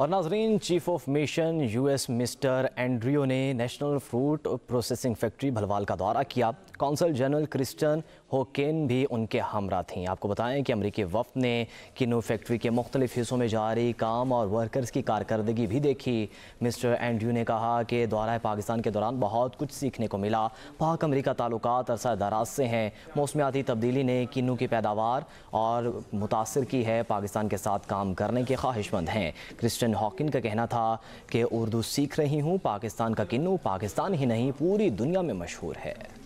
और नाजरीन chief of mission US mister Andrio ने national fruit processing factory Bhalwal का दौरा किया कौंसल जनरल क्रिस्टन होकेन भी उनके हमरा थीं आपको बताएं कि अमरीकी वफद ने किनो फैक्ट्री के मुख्तलिफ हिस्सों में जारी काम और वर्कर्स की कारकर्दगी भी देखी मिस्टर एंड्रियो ने कहा कि दौरा पाकिस्तान के दौरान बहुत कुछ सीखने को मिला पाक अमरीका ताल्लुक अरसा दराज से हैं मौसमियाती तब्दीली ने किनु की पैदावार और मुतासर की है पाकिस्तान के साथ काम करने के ख्वाहिशमंद हैं क्रिस्टन किशन हॉकिन का कहना था कि उर्दू सीख रही हूँ पाकिस्तान का किन्नू पाकिस्तान ही नहीं पूरी दुनिया में मशहूर है